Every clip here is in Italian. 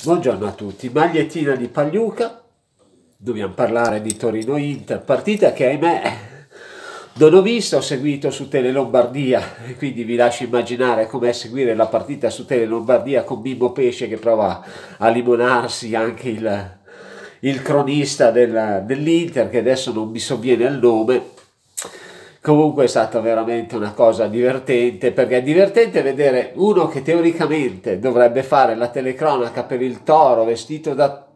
Buongiorno a tutti, magliettina di Pagliuca, dobbiamo parlare di Torino-Inter, partita che ahimè non ho visto, ho seguito su Tele Lombardia, quindi vi lascio immaginare com'è seguire la partita su Tele Lombardia con Bimbo Pesce che prova a limonarsi anche il, il cronista del, dell'Inter, che adesso non mi sovviene al nome, Comunque è stata veramente una cosa divertente perché è divertente vedere uno che teoricamente dovrebbe fare la telecronaca per il toro vestito da,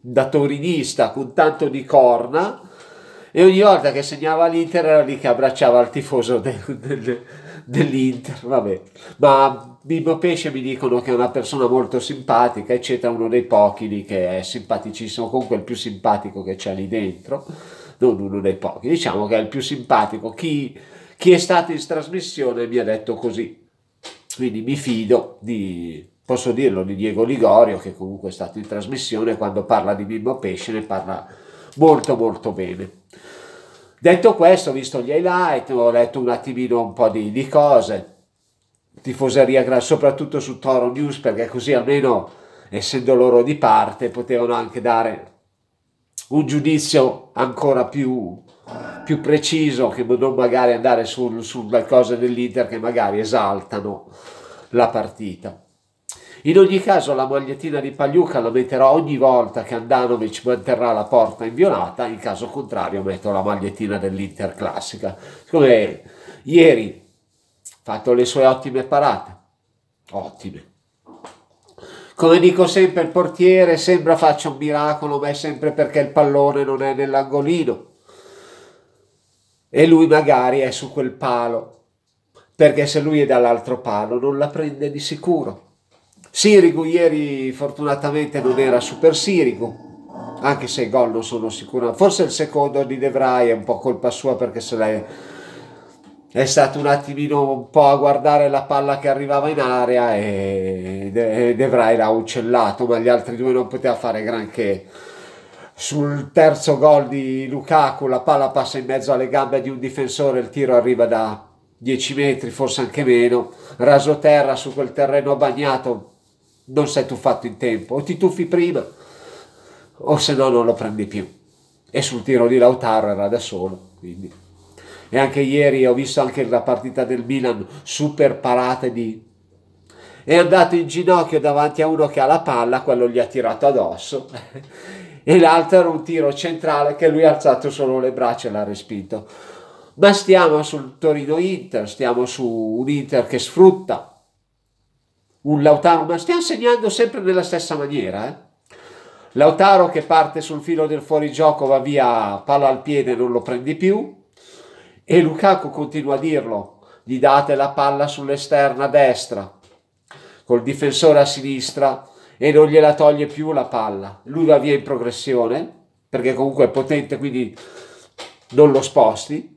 da torinista con tanto di corna e ogni volta che segnava l'Inter era lì che abbracciava il tifoso del, del, dell'Inter, vabbè. Ma Bimbo Pesce mi dicono che è una persona molto simpatica, eccetera, uno dei pochi lì che è simpaticissimo, comunque il più simpatico che c'è lì dentro non uno dei pochi, diciamo che è il più simpatico. Chi, chi è stato in trasmissione mi ha detto così. Quindi mi fido di, posso dirlo, di Diego Ligorio, che comunque è stato in trasmissione, quando parla di Bimbo Pesce ne parla molto molto bene. Detto questo, ho visto gli highlight, ho letto un attimino un po' di, di cose, tifoseria soprattutto su Toro News, perché così almeno, essendo loro di parte, potevano anche dare un giudizio ancora più, più preciso che non magari andare su, su cose dell'Inter che magari esaltano la partita. In ogni caso la magliettina di Pagliuca la metterò ogni volta che Andanovic manterrà la porta inviolata, in caso contrario metto la magliettina dell'Inter classica. Come ieri, ha fatto le sue ottime parate, ottime, come dico sempre, il portiere sembra faccia un miracolo, ma è sempre perché il pallone non è nell'angolino. E lui magari è su quel palo, perché se lui è dall'altro palo non la prende di sicuro. Sirigu ieri fortunatamente non era super Sirigu, anche se i gol non sono sicuro. Forse il secondo di De Vrij è un po' colpa sua perché se l'è è stato un attimino un po' a guardare la palla che arrivava in area e De, Vrij l'ha uccellato, ma gli altri due non poteva fare granché. Sul terzo gol di Lukaku la palla passa in mezzo alle gambe di un difensore, il tiro arriva da 10 metri, forse anche meno, raso terra su quel terreno bagnato, non sei tuffato in tempo, o ti tuffi prima o se no non lo prendi più. E sul tiro di Lautaro era da solo, quindi e anche ieri ho visto anche la partita del Milan super parate di è andato in ginocchio davanti a uno che ha la palla, quello gli ha tirato addosso e l'altro era un tiro centrale che lui ha alzato solo le braccia e l'ha respinto. Ma stiamo sul Torino Inter, stiamo su un Inter che sfrutta un Lautaro, ma stiamo segnando sempre nella stessa maniera. Eh? Lautaro che parte sul filo del fuorigioco, va via, palla al piede, non lo prendi più e Lukaku continua a dirlo, gli date la palla sull'esterna destra, col difensore a sinistra e non gliela toglie più la palla. Lui va via in progressione, perché comunque è potente, quindi non lo sposti.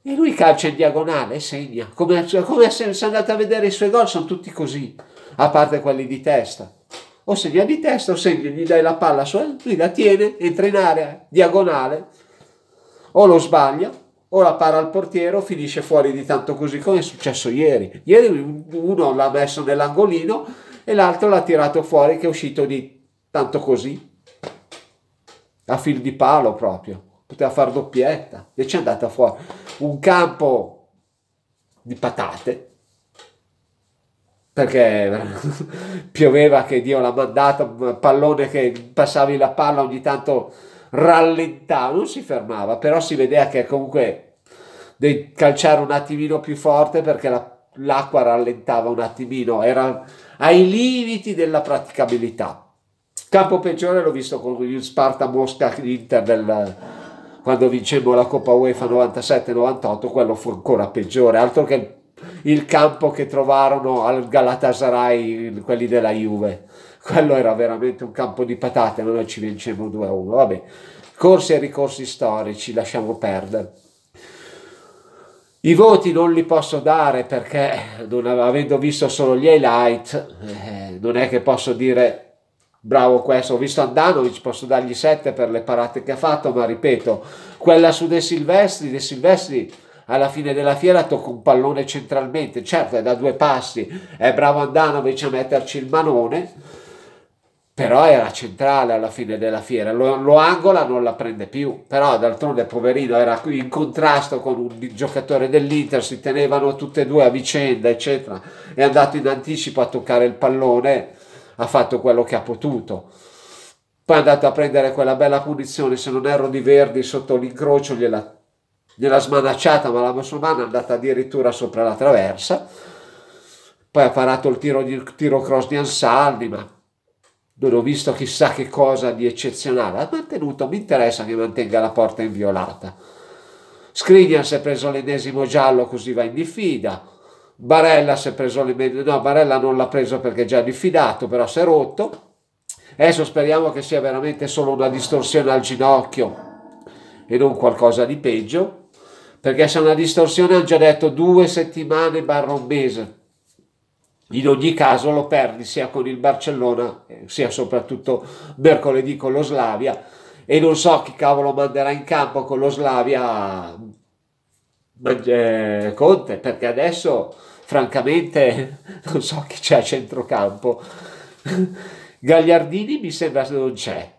E lui calcia in diagonale e segna. Come, come se, se andate a vedere i suoi gol, sono tutti così, a parte quelli di testa. O segna di testa, o segna, gli dai la palla, eh, lui la tiene, entra in area, diagonale, o lo sbaglia, ora para il portiere o finisce fuori di tanto così come è successo ieri. Ieri uno l'ha messo nell'angolino e l'altro l'ha tirato fuori che è uscito di tanto così, a fil di palo proprio. Poteva far doppietta, E ci è andata fuori. Un campo di patate, perché pioveva che Dio l'ha mandato. pallone che passavi la palla ogni tanto rallentava, non si fermava, però si vedeva che comunque devi calciare un attimino più forte perché la, l'acqua rallentava un attimino, era ai limiti della praticabilità. Campo peggiore l'ho visto con il Sparta Mosca Inter del, quando vincemmo la Coppa UEFA 97-98, quello fu ancora peggiore, altro che il il campo che trovarono al Galatasaray quelli della Juve. Quello era veramente un campo di patate, ma noi ci vincemmo 2-1. Vabbè, corsi e ricorsi storici, lasciamo perdere. I voti non li posso dare perché, non avendo visto solo gli highlight, eh, non è che posso dire bravo questo. Ho visto Andanovic, posso dargli 7 per le parate che ha fatto, ma ripeto, quella su De Silvestri, De Silvestri alla fine della fiera tocca un pallone centralmente, certo è da due passi, è bravo Andanovic a metterci il manone, però era centrale alla fine della fiera, lo, lo angola non la prende più, però d'altronde poverino era in contrasto con un giocatore dell'Inter, si tenevano tutte e due a vicenda, eccetera, è andato in anticipo a toccare il pallone, ha fatto quello che ha potuto. Poi è andato a prendere quella bella punizione, se non erro di Verdi sotto l'incrocio gliela nella smanacciata, ma la musulmana è andata addirittura sopra la traversa. Poi ha parato il tiro, il tiro cross di Ansaldi, ma non ho visto chissà che cosa di eccezionale. Ha mantenuto, mi interessa che mantenga la porta inviolata. Skriniar si è preso l'ennesimo giallo, così va in diffida. Barella si è preso l'ennesimo... No, Barella non l'ha preso perché è già diffidato, però si è rotto. Adesso speriamo che sia veramente solo una distorsione al ginocchio e non qualcosa di peggio perché se una distorsione hanno già detto due settimane barra un mese. In ogni caso lo perdi sia con il Barcellona, eh, sia soprattutto mercoledì con lo Slavia e non so chi cavolo manderà in campo con lo Slavia eh, Conte, perché adesso francamente non so chi c'è a centrocampo. Gagliardini mi sembra non c'è,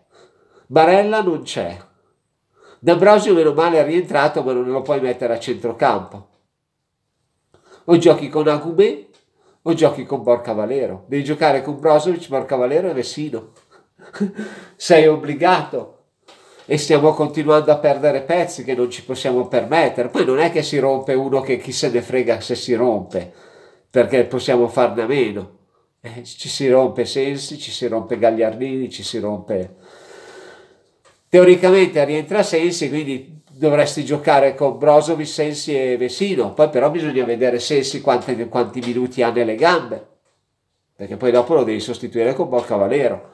Barella non c'è, D'Ambrosio meno male è rientrato ma non lo puoi mettere a centrocampo. O giochi con Agumè o giochi con Borca Valero. Devi giocare con Brozovic, Borca Valero e Vessino. Sei obbligato. E stiamo continuando a perdere pezzi che non ci possiamo permettere. Poi non è che si rompe uno che chi se ne frega se si rompe, perché possiamo farne a meno. Eh, ci si rompe Sensi, ci si rompe Gagliardini, ci si rompe teoricamente rientra Sensi, quindi dovresti giocare con Brozovic, Sensi e Vesino, poi però bisogna vedere Sensi quanti, quanti minuti ha nelle gambe, perché poi dopo lo devi sostituire con Bocca Valero,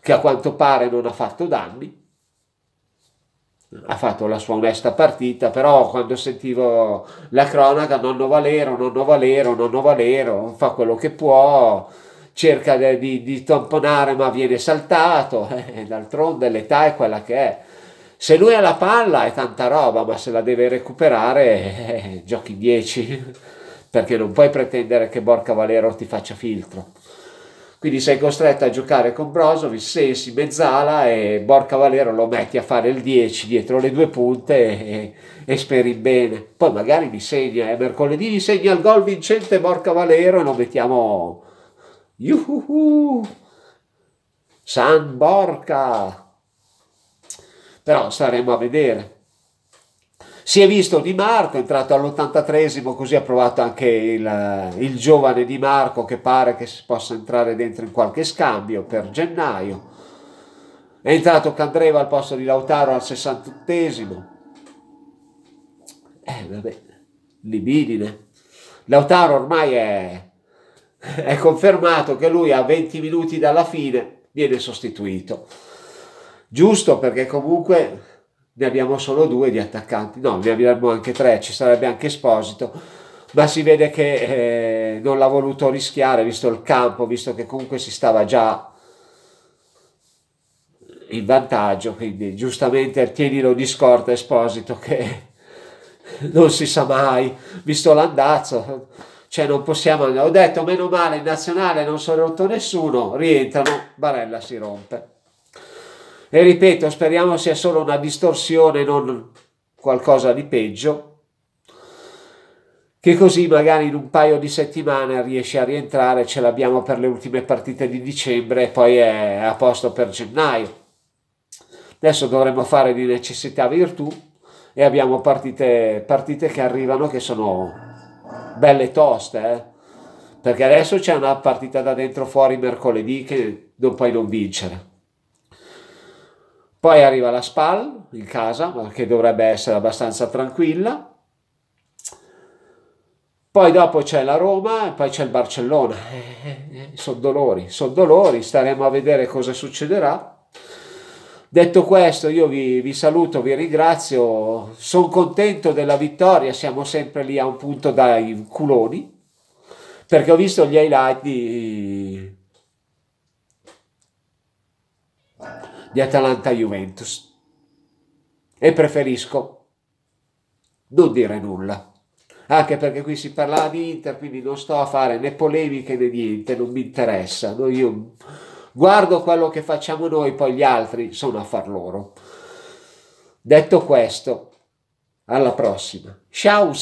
che a quanto pare non ha fatto danni, ha fatto la sua onesta partita, però quando sentivo la cronaca, nonno Valero, nonno Valero, nonno Valero, fa quello che può, cerca di, di tamponare ma viene saltato, eh, d'altronde l'età è quella che è. Se lui ha la palla è tanta roba, ma se la deve recuperare eh, eh giochi 10, perché non puoi pretendere che Borca Valero ti faccia filtro. Quindi sei costretto a giocare con Brozovic, Sensi, Mezzala e Borca Valero lo metti a fare il 10 dietro le due punte e, e speri bene. Poi magari mi segna, eh, mercoledì mi segna il gol vincente Borca Valero e lo mettiamo Yuhuhu! San Borca! Però staremo a vedere. Si è visto Di Marco, è entrato all'83esimo, così ha provato anche il, il giovane Di Marco che pare che si possa entrare dentro in qualche scambio per gennaio. È entrato Candreva al posto di Lautaro al 68esimo. Eh vabbè, libidine. Lautaro ormai è è confermato che lui a 20 minuti dalla fine viene sostituito. Giusto perché comunque ne abbiamo solo due di attaccanti, no, ne abbiamo anche tre, ci sarebbe anche Esposito, ma si vede che eh, non l'ha voluto rischiare visto il campo, visto che comunque si stava già in vantaggio, quindi giustamente tienilo di scorta Esposito che non si sa mai, visto l'andazzo cioè non possiamo, ho detto meno male in nazionale non sono rotto nessuno, rientrano, Barella si rompe. E ripeto, speriamo sia solo una distorsione, non qualcosa di peggio, che così magari in un paio di settimane riesce a rientrare, ce l'abbiamo per le ultime partite di dicembre e poi è a posto per gennaio. Adesso dovremmo fare di necessità virtù e abbiamo partite, partite che arrivano che sono belle toste, eh? perché adesso c'è una partita da dentro fuori mercoledì che non puoi non vincere. Poi arriva la SPAL in casa, che dovrebbe essere abbastanza tranquilla. Poi dopo c'è la Roma e poi c'è il Barcellona. Eh, eh, eh, sono dolori, sono dolori, staremo a vedere cosa succederà. Detto questo, io vi, vi saluto, vi ringrazio, sono contento della vittoria, siamo sempre lì a un punto dai culoni, perché ho visto gli highlight di, di Atalanta-Juventus e preferisco non dire nulla anche perché qui si parlava di Inter, quindi non sto a fare né polemiche né niente, non mi interessa. No, io guardo quello che facciamo noi, poi gli altri sono a far loro. Detto questo, alla prossima. Ciao!